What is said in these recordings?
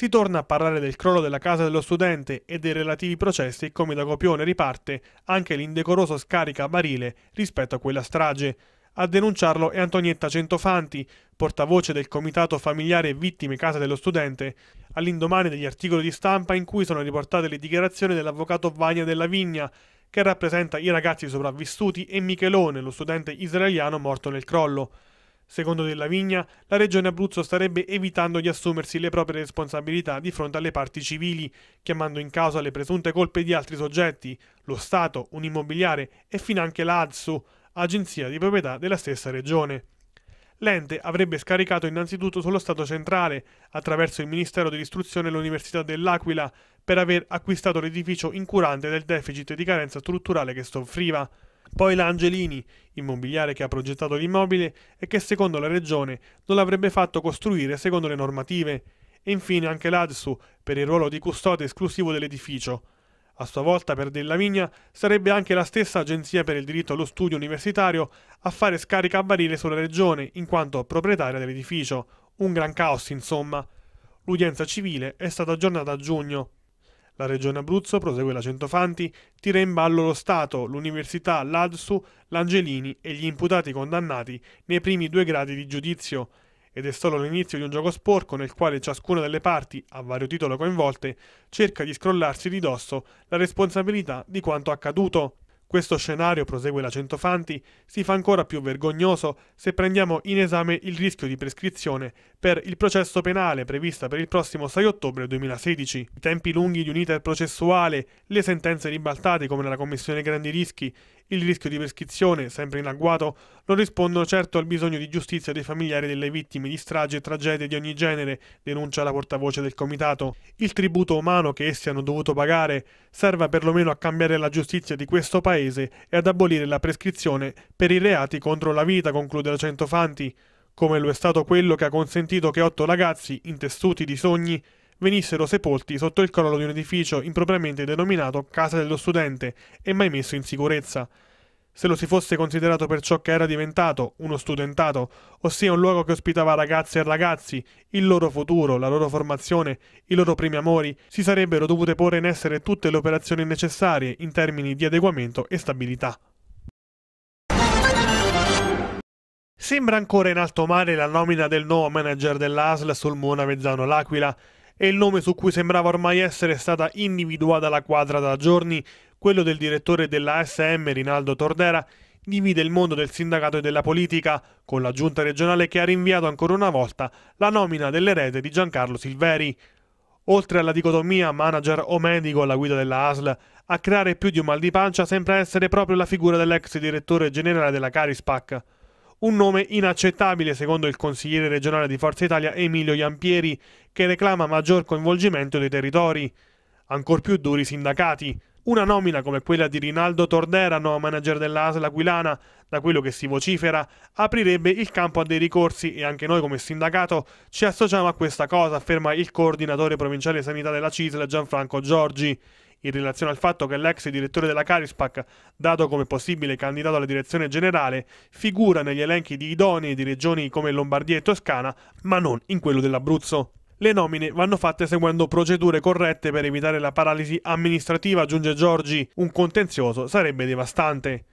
Si torna a parlare del crollo della casa dello studente e dei relativi processi come da copione riparte anche l'indecoroso scarica a barile rispetto a quella strage. A denunciarlo è Antonietta Centofanti, portavoce del Comitato Familiare Vittime Casa dello Studente, all'indomani degli articoli di stampa in cui sono riportate le dichiarazioni dell'avvocato Vagna della Vigna, che rappresenta i ragazzi sopravvissuti, e Michelone, lo studente israeliano morto nel crollo. Secondo Della Vigna, la Regione Abruzzo starebbe evitando di assumersi le proprie responsabilità di fronte alle parti civili, chiamando in causa le presunte colpe di altri soggetti, lo Stato, un immobiliare e finanche l'ADSU, agenzia di proprietà della stessa Regione. L'ente avrebbe scaricato innanzitutto sullo Stato centrale, attraverso il Ministero dell'Istruzione e l'Università dell'Aquila, per aver acquistato l'edificio incurante del deficit di carenza strutturale che soffriva. Poi l'Angelini, immobiliare che ha progettato l'immobile e che secondo la regione non l'avrebbe fatto costruire secondo le normative. E infine anche l'ADSU per il ruolo di custode esclusivo dell'edificio. A sua volta per Della Vigna sarebbe anche la stessa Agenzia per il diritto allo studio universitario a fare scarica a barile sulla regione in quanto proprietaria dell'edificio. Un gran caos, insomma. L'udienza civile è stata aggiornata a giugno. La Regione Abruzzo, prosegue la Centofanti, tira in ballo lo Stato, l'Università, l'Adsu, l'Angelini e gli imputati condannati nei primi due gradi di giudizio. Ed è solo l'inizio di un gioco sporco nel quale ciascuna delle parti, a vario titolo coinvolte, cerca di scrollarsi di dosso la responsabilità di quanto accaduto. Questo scenario, prosegue la Centofanti, si fa ancora più vergognoso se prendiamo in esame il rischio di prescrizione per il processo penale prevista per il prossimo 6 ottobre 2016. I tempi lunghi di un iter processuale, le sentenze ribaltate come nella Commissione Grandi Rischi il rischio di prescrizione, sempre in agguato, non rispondono certo al bisogno di giustizia dei familiari delle vittime di stragi e tragedie di ogni genere, denuncia la portavoce del comitato. Il tributo umano che essi hanno dovuto pagare serva perlomeno a cambiare la giustizia di questo paese e ad abolire la prescrizione per i reati contro la vita, conclude la Centofanti, come lo è stato quello che ha consentito che otto ragazzi, intessuti di sogni, venissero sepolti sotto il crollo di un edificio impropriamente denominato Casa dello Studente e mai messo in sicurezza. Se lo si fosse considerato per ciò che era diventato, uno studentato, ossia un luogo che ospitava ragazze e ragazzi, il loro futuro, la loro formazione, i loro primi amori, si sarebbero dovute porre in essere tutte le operazioni necessarie in termini di adeguamento e stabilità. Sembra ancora in alto mare la nomina del nuovo manager dell'ASL sul Mona Vezzano L'Aquila, è il nome su cui sembrava ormai essere stata individuata la quadra da giorni, quello del direttore della SM Rinaldo Tordera, divide il mondo del sindacato e della politica, con la giunta regionale che ha rinviato ancora una volta la nomina dell'erede di Giancarlo Silveri. Oltre alla dicotomia manager o medico alla guida della ASL, a creare più di un mal di pancia sembra essere proprio la figura dell'ex direttore generale della Carispac. Un nome inaccettabile secondo il consigliere regionale di Forza Italia Emilio Iampieri, che reclama maggior coinvolgimento dei territori. Ancor più duri i sindacati. Una nomina come quella di Rinaldo Tordera, nuovo manager dell'ASL Aquilana, da quello che si vocifera, aprirebbe il campo a dei ricorsi e anche noi come sindacato ci associamo a questa cosa, afferma il coordinatore provinciale sanità della CISL Gianfranco Giorgi in relazione al fatto che l'ex direttore della Carispac, dato come possibile candidato alla direzione generale, figura negli elenchi di idonei di regioni come Lombardia e Toscana, ma non in quello dell'Abruzzo. Le nomine vanno fatte seguendo procedure corrette per evitare la paralisi amministrativa, aggiunge Giorgi. Un contenzioso sarebbe devastante.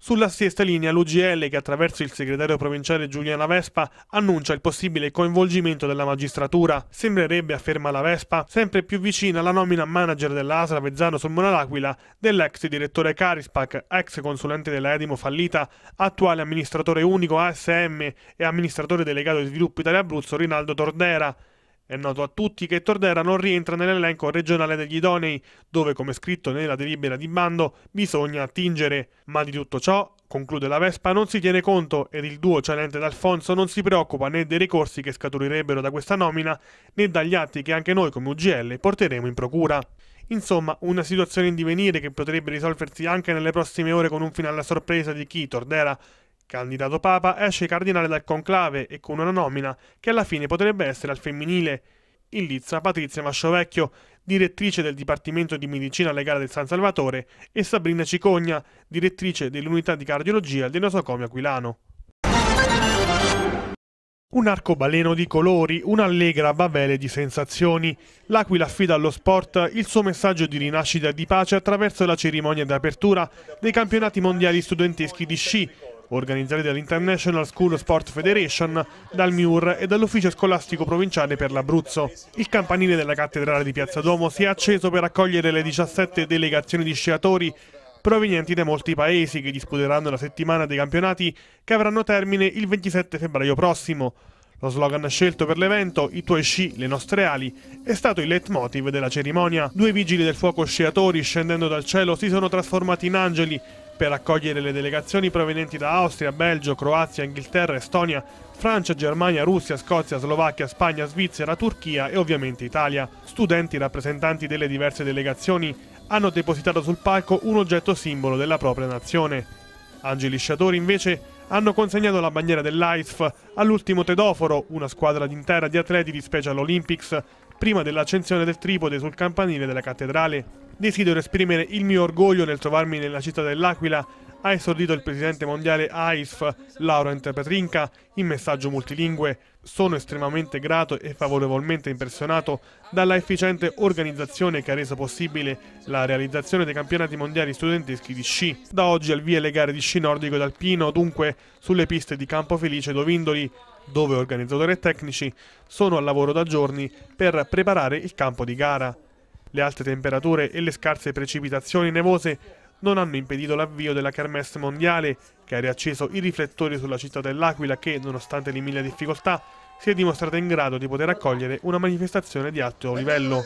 Sulla stessa linea l'UGL che attraverso il segretario provinciale Giuliana Vespa annuncia il possibile coinvolgimento della magistratura. Sembrerebbe, afferma la Vespa, sempre più vicina alla nomina manager dell'ASRA Vezzano Sulmona L'Aquila dell'ex direttore Carispac, ex consulente della Edimo fallita, attuale amministratore unico ASM e amministratore delegato di sviluppo Italia Abruzzo Rinaldo Tordera. È noto a tutti che Tordera non rientra nell'elenco regionale degli idonei, dove, come scritto nella delibera di bando, bisogna attingere. Ma di tutto ciò, conclude la Vespa, non si tiene conto ed il duo Cialente d'Alfonso non si preoccupa né dei ricorsi che scaturirebbero da questa nomina, né dagli atti che anche noi come UGL porteremo in procura. Insomma, una situazione in divenire che potrebbe risolversi anche nelle prossime ore con un finale a sorpresa di chi, Tordera, Candidato papa, esce cardinale dal conclave e con una nomina che alla fine potrebbe essere al femminile. In lizza Patrizia Masciovecchio, direttrice del Dipartimento di Medicina Legale del San Salvatore, e Sabrina Cicogna, direttrice dell'unità di cardiologia del nosocomio aquilano. Un arcobaleno di colori, un'allegra babele di sensazioni. L'Aquila affida allo sport il suo messaggio di rinascita e di pace attraverso la cerimonia di apertura dei campionati mondiali studenteschi di sci, organizzati dall'International School Sport Federation, dal MIUR e dall'Ufficio Scolastico Provinciale per l'Abruzzo. Il campanile della cattedrale di Piazza Duomo si è acceso per accogliere le 17 delegazioni di sciatori provenienti da molti paesi che disputeranno la settimana dei campionati che avranno termine il 27 febbraio prossimo. Lo slogan scelto per l'evento, i tuoi sci, le nostre ali, è stato il leitmotiv della cerimonia. Due vigili del fuoco sciatori scendendo dal cielo si sono trasformati in angeli per accogliere le delegazioni provenienti da Austria, Belgio, Croazia, Inghilterra, Estonia, Francia, Germania, Russia, Scozia, Slovacchia, Spagna, Svizzera, Turchia e ovviamente Italia. Studenti rappresentanti delle diverse delegazioni hanno depositato sul palco un oggetto simbolo della propria nazione. Angeli Sciatori invece hanno consegnato la bandiera dell'AISF all'ultimo Tedoforo, una squadra intera di atleti di Special Olympics prima dell'accensione del tripode sul campanile della cattedrale. Desidero esprimere il mio orgoglio nel trovarmi nella città dell'Aquila ha esordito il presidente mondiale AISF, Laurent Petrinca, in messaggio multilingue. Sono estremamente grato e favorevolmente impressionato dalla efficiente organizzazione che ha reso possibile la realizzazione dei campionati mondiali studenteschi di sci. Da oggi al via le gare di sci nordico ed alpino, dunque, sulle piste di Campofelice e Dovindoli dove organizzatori e tecnici sono al lavoro da giorni per preparare il campo di gara. Le alte temperature e le scarse precipitazioni nevose non hanno impedito l'avvio della kermesse mondiale, che ha riacceso i riflettori sulla città dell'Aquila che, nonostante le mille difficoltà, si è dimostrata in grado di poter accogliere una manifestazione di alto livello.